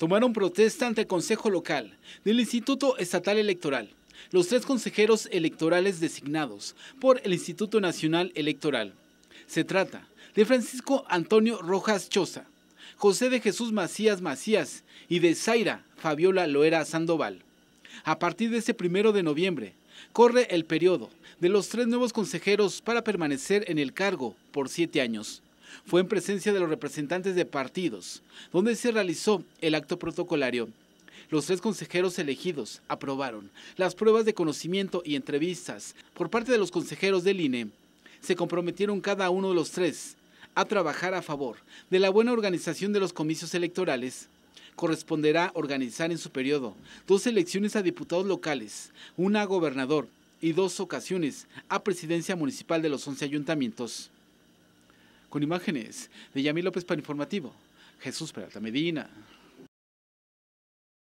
Tomaron protesta ante el Consejo Local del Instituto Estatal Electoral, los tres consejeros electorales designados por el Instituto Nacional Electoral. Se trata de Francisco Antonio Rojas Choza, José de Jesús Macías Macías y de Zaira Fabiola Loera Sandoval. A partir de ese primero de noviembre, corre el periodo de los tres nuevos consejeros para permanecer en el cargo por siete años fue en presencia de los representantes de partidos, donde se realizó el acto protocolario. Los tres consejeros elegidos aprobaron las pruebas de conocimiento y entrevistas por parte de los consejeros del INE. Se comprometieron cada uno de los tres a trabajar a favor de la buena organización de los comicios electorales. Corresponderá organizar en su periodo dos elecciones a diputados locales, una a gobernador y dos ocasiones a presidencia municipal de los 11 ayuntamientos con imágenes de Yamil López para Informativo, Jesús Peralta Medina.